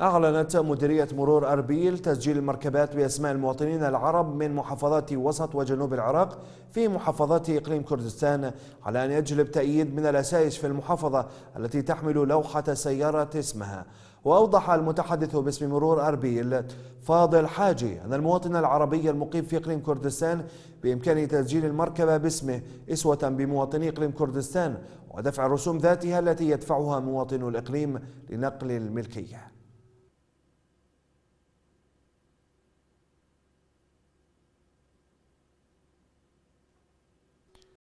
أعلنت مديرية مرور أربيل تسجيل المركبات بأسماء المواطنين العرب من محافظات وسط وجنوب العراق في محافظات إقليم كردستان على أن يجلب تأييد من الأسايس في المحافظة التي تحمل لوحة سيارة اسمها وأوضح المتحدث باسم مرور أربيل فاضل حاجي أن المواطن العربي المقيم في إقليم كردستان بإمكانه تسجيل المركبة باسمه إسوة بمواطني إقليم كردستان ودفع الرسوم ذاتها التي يدفعها مواطن الإقليم لنقل الملكية